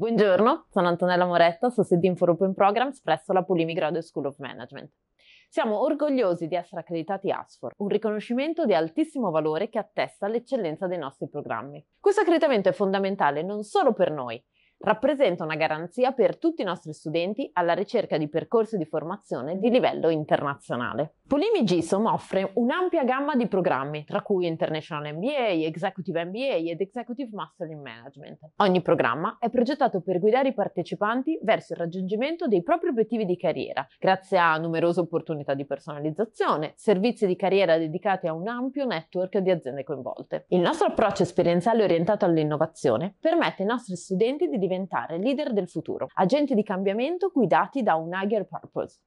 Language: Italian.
Buongiorno, sono Antonella Moretta, sono Sed Info Open Programs presso la Polimi Graduate School of Management. Siamo orgogliosi di essere accreditati ASFOR, un riconoscimento di altissimo valore che attesta l'eccellenza dei nostri programmi. Questo accreditamento è fondamentale non solo per noi, rappresenta una garanzia per tutti i nostri studenti alla ricerca di percorsi di formazione di livello internazionale. Polimi GISOM offre un'ampia gamma di programmi, tra cui International MBA, Executive MBA ed Executive Master in Management. Ogni programma è progettato per guidare i partecipanti verso il raggiungimento dei propri obiettivi di carriera, grazie a numerose opportunità di personalizzazione, servizi di carriera dedicati a un ampio network di aziende coinvolte. Il nostro approccio esperienziale orientato all'innovazione permette ai nostri studenti di diventare leader del futuro, agenti di cambiamento guidati da un higher purpose.